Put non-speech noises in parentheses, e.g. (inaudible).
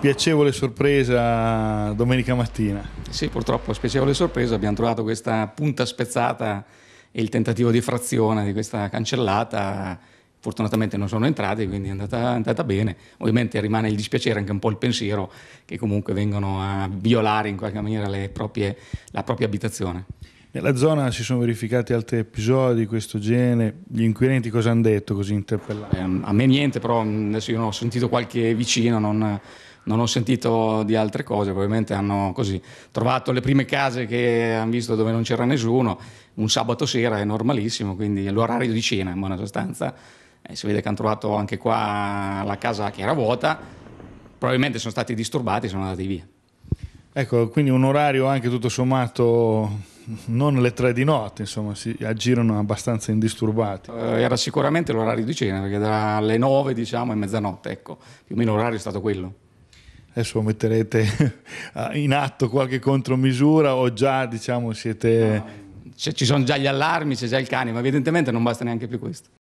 spiacevole sorpresa domenica mattina. Sì, purtroppo spiacevole sorpresa, abbiamo trovato questa punta spezzata e il tentativo di frazione di questa cancellata. Fortunatamente non sono entrati, quindi è andata, è andata bene. Ovviamente rimane il dispiacere, anche un po' il pensiero che comunque vengono a violare in qualche maniera proprie, la propria abitazione. Nella zona si sono verificati altri episodi di questo genere, gli inquirenti cosa hanno detto così interpellati? Eh, a me niente, però adesso io ho sentito qualche vicino, non, non ho sentito di altre cose, probabilmente hanno così trovato le prime case che hanno visto dove non c'era nessuno, un sabato sera è normalissimo, quindi l'orario di cena in buona sostanza, eh, si vede che hanno trovato anche qua la casa che era vuota, probabilmente sono stati disturbati e sono andati via. Ecco, quindi un orario anche tutto sommato non le tre di notte, insomma, si aggirano abbastanza indisturbati. Eh, era sicuramente l'orario di cena, perché dalle nove diciamo e mezzanotte, ecco, più o meno l'orario è stato quello adesso metterete (laughs) in atto qualche contromisura o già diciamo siete... No, cioè, ci sono già gli allarmi, c'è già il cane, ma evidentemente non basta neanche più questo.